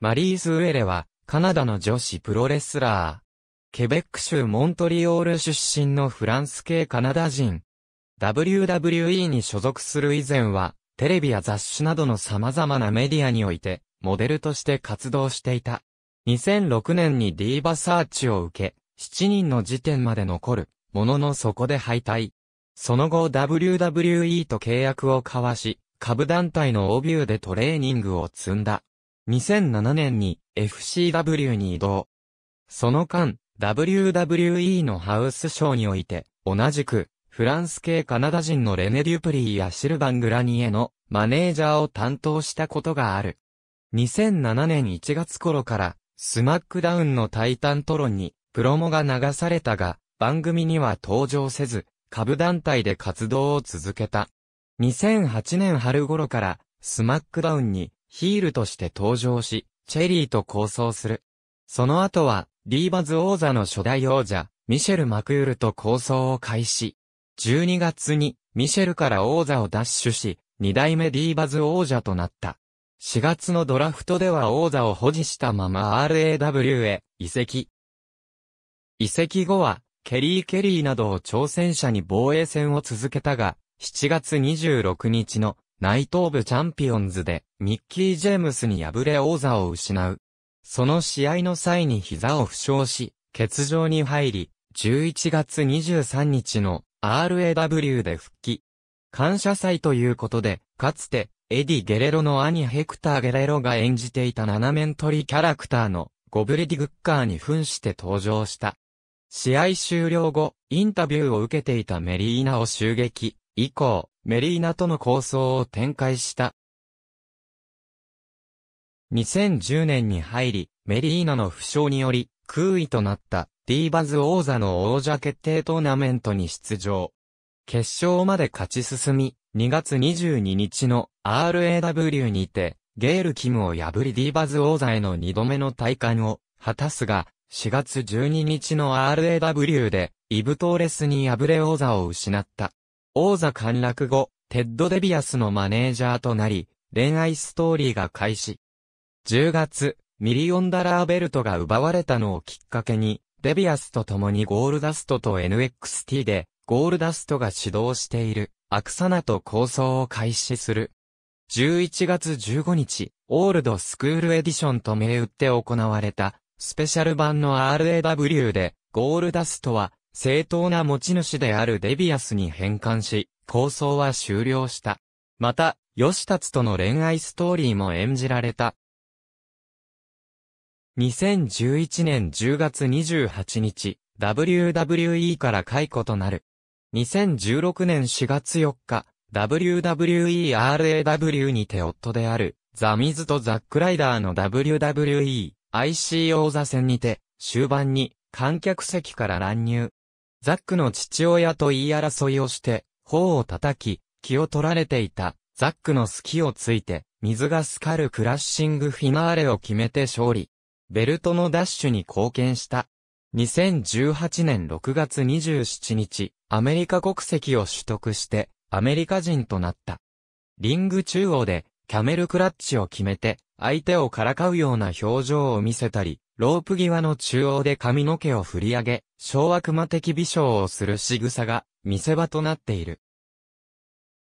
マリーズ・ウェレは、カナダの女子プロレスラー。ケベック州モントリオール出身のフランス系カナダ人。WWE に所属する以前は、テレビや雑誌などの様々なメディアにおいて、モデルとして活動していた。2006年にディーバサーチを受け、7人の時点まで残る、もののそこで敗退。その後 WWE と契約を交わし、株団体のオビューでトレーニングを積んだ。2007年に FCW に移動。その間、WWE のハウスショーにおいて、同じく、フランス系カナダ人のレネ・デュプリーやシルバン・グラニエのマネージャーを担当したことがある。2007年1月頃から、スマックダウンのタイタントロンに、プロモが流されたが、番組には登場せず、株団体で活動を続けた。2008年春頃から、スマックダウンに、ヒールとして登場し、チェリーと構想する。その後は、リーバズ王座の初代王者、ミシェル・マクールと構想を開始。12月に、ミシェルから王座を奪取し、2代目ディーバズ王者となった。4月のドラフトでは王座を保持したまま RAW へ移籍。移籍後は、ケリー・ケリーなどを挑戦者に防衛戦を続けたが、7月26日の内藤部チャンピオンズでミッキー・ジェームスに敗れ王座を失う。その試合の際に膝を負傷し、欠場に入り、11月23日の RAW で復帰。感謝祭ということで、かつて、エディ・ゲレロの兄ヘクター・ゲレロが演じていた斜面取りキャラクターのゴブレディ・グッカーに扮して登場した。試合終了後、インタビューを受けていたメリーナを襲撃。以降、メリーナとの構想を展開した。2010年に入り、メリーナの負傷により、空位となった、ディーバズ王座の王者決定トーナメントに出場。決勝まで勝ち進み、2月22日の RAW にて、ゲール・キムを破りディーバズ王座への2度目の体感を果たすが、4月12日の RAW で、イブ・トーレスに敗れ王座を失った。王座陥落後、テッド・デビアスのマネージャーとなり、恋愛ストーリーが開始。10月、ミリオンダラーベルトが奪われたのをきっかけに、デビアスと共にゴールダストと NXT で、ゴールダストが指導している、アクサナと構想を開始する。11月15日、オールドスクールエディションと銘打って行われた、スペシャル版の RAW で、ゴールダストは、正当な持ち主であるデビアスに返還し、構想は終了した。また、吉達との恋愛ストーリーも演じられた。2011年10月28日、WWE から解雇となる。2016年4月4日、WWERAW にて夫である、ザ・ミズとザック・ライダーの WWE、IC 王座戦にて、終盤に、観客席から乱入。ザックの父親と言い争いをして、頬を叩き、気を取られていた、ザックの隙をついて、水がスカるクラッシングフィナーレを決めて勝利。ベルトのダッシュに貢献した。2018年6月27日、アメリカ国籍を取得して、アメリカ人となった。リング中央で、キャメルクラッチを決めて、相手をからかうような表情を見せたり、ロープ際の中央で髪の毛を振り上げ、小悪魔的微笑をする仕草が見せ場となっている。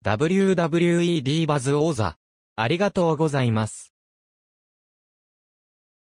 WWE d バズ王座、ありがとうございます。